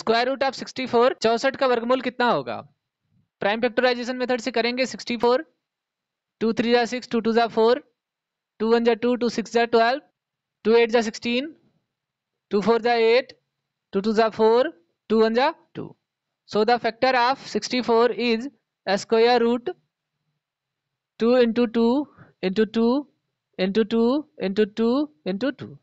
square root of sixty four चौसठ का वर्गमूल कितना होगा प्राइम फैक्टराइजेशन मेथड से करेंगे सिक्सटी फोर टू थ्री जा सिक्स टू टू जा फोर टू वन जा टू टू सिक्स जा ट्वेल्व टू एट जा सिक्सटीन टू फोर जा एट टू टू जा फोर टू वन जा two so the factor of sixty four is square root two into two into two into two into two into two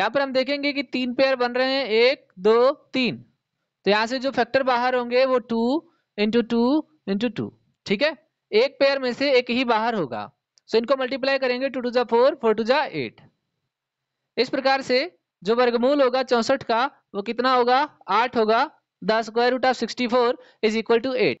यहाँ पर हम देखेंगे कि तीन पेयर बन रहे हैं एक दो तीन तो यहाँ से जो फैक्टर बाहर होंगे वो two into two into two ठीक है एक पेयर में से एक ही बाहर होगा सो इनको मल्टीप्लाई करेंगे टू टू जा फोर फोर टू जा एट इस प्रकार से जो वर्गमूल होगा चौसठ का वो कितना होगा आठ होगा the square root of sixty four is equal to eight